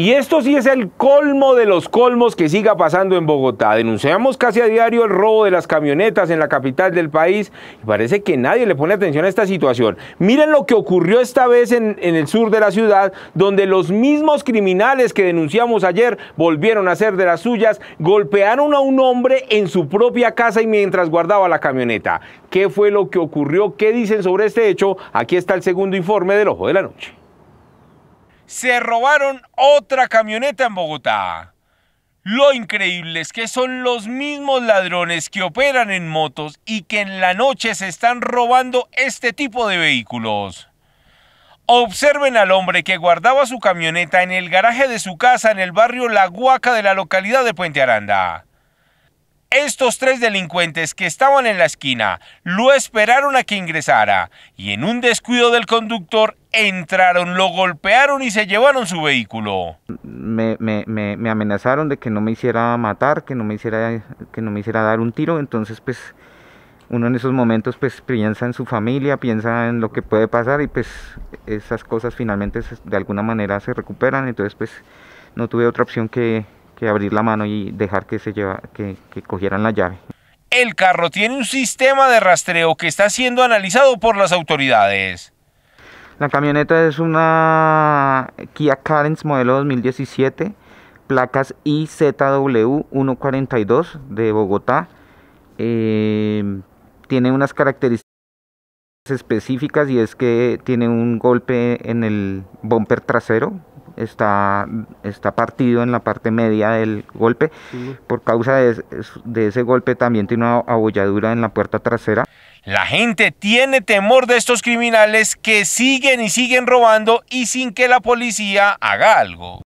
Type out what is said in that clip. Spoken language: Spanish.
Y esto sí es el colmo de los colmos que siga pasando en Bogotá. Denunciamos casi a diario el robo de las camionetas en la capital del país y parece que nadie le pone atención a esta situación. Miren lo que ocurrió esta vez en, el sur de la ciudad, donde los mismos criminales que denunciamos ayer volvieron a ser de las suyas, golpearon a un hombre en su propia casa y mientras guardaba la camioneta. ¿Qué fue lo que ocurrió? ¿Qué dicen sobre este hecho? Aquí está el segundo informe del Ojo de la Noche se robaron otra camioneta en Bogotá. Lo increíble es que son los mismos ladrones que operan en motos y que en la noche se están robando este tipo de vehículos. Observen al hombre que guardaba su camioneta en el garaje de su casa en el barrio La Guaca de la localidad de Puente Aranda. Estos tres delincuentes que estaban en la esquina lo esperaron a que ingresara y en un descuido del conductor entraron, lo golpearon y se llevaron su vehículo. Me, amenazaron de que no me hiciera matar, que no me hiciera, que no me hiciera dar un tiro, entonces pues uno en esos momentos pues piensa en su familia, piensa en lo que puede pasar y pues esas cosas finalmente de alguna manera se recuperan, entonces pues no tuve otra opción que, que abrir la mano y dejar que, se lleva, que, que cogieran la llave. El carro tiene un sistema de rastreo que está siendo analizado por las autoridades. La camioneta es una Kia Carens modelo 2017, placas IZW142 de Bogotá. Eh, tiene unas características específicas y es que tiene un golpe en el bumper trasero, está, está partido en la parte media del golpe. Por causa de ese golpe también tiene una abolladura en la puerta trasera. La gente tiene temor de estos criminales que siguen y siguen robando y sin que la policía haga algo.